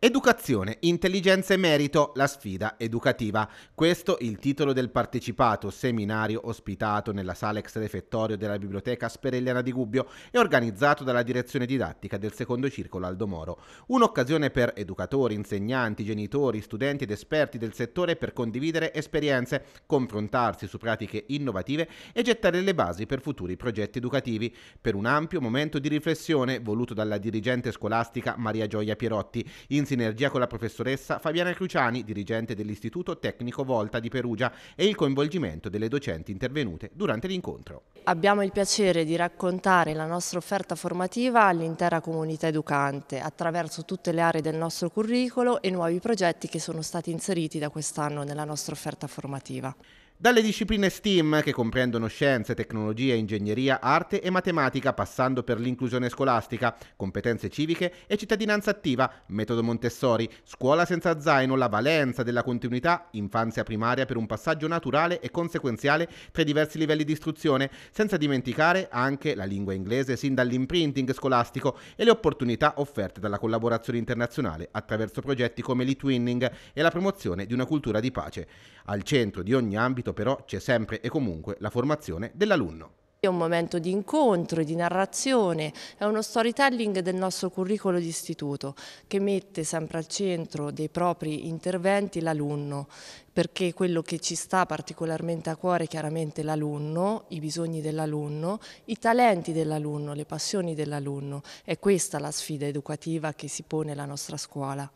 Educazione, intelligenza e merito, la sfida educativa. Questo il titolo del partecipato seminario ospitato nella sala ex refettorio della Biblioteca Sperelliana di Gubbio e organizzato dalla direzione didattica del secondo circolo Aldo Moro. Un'occasione per educatori, insegnanti, genitori, studenti ed esperti del settore per condividere esperienze, confrontarsi su pratiche innovative e gettare le basi per futuri progetti educativi, per un ampio momento di riflessione voluto dalla dirigente scolastica Maria Gioia Pierotti, in sinergia con la professoressa Fabiana Cruciani, dirigente dell'Istituto Tecnico Volta di Perugia, e il coinvolgimento delle docenti intervenute durante l'incontro. Abbiamo il piacere di raccontare la nostra offerta formativa all'intera comunità educante attraverso tutte le aree del nostro curriculum e nuovi progetti che sono stati inseriti da quest'anno nella nostra offerta formativa. Dalle discipline STEAM, che comprendono scienze, tecnologia, ingegneria, arte e matematica, passando per l'inclusione scolastica, competenze civiche e cittadinanza attiva, metodo Montessori, scuola senza zaino, la valenza della continuità, infanzia primaria per un passaggio naturale e conseguenziale tra i diversi livelli di istruzione, senza dimenticare anche la lingua inglese sin dall'imprinting scolastico e le opportunità offerte dalla collaborazione internazionale attraverso progetti come l'e-twinning e la promozione di una cultura di pace. Al centro di ogni ambito ambito però c'è sempre e comunque la formazione dell'alunno. È un momento di incontro, di narrazione, è uno storytelling del nostro curriculum di istituto che mette sempre al centro dei propri interventi l'alunno, perché quello che ci sta particolarmente a cuore è chiaramente l'alunno, i bisogni dell'alunno, i talenti dell'alunno, le passioni dell'alunno. È questa la sfida educativa che si pone la nostra scuola.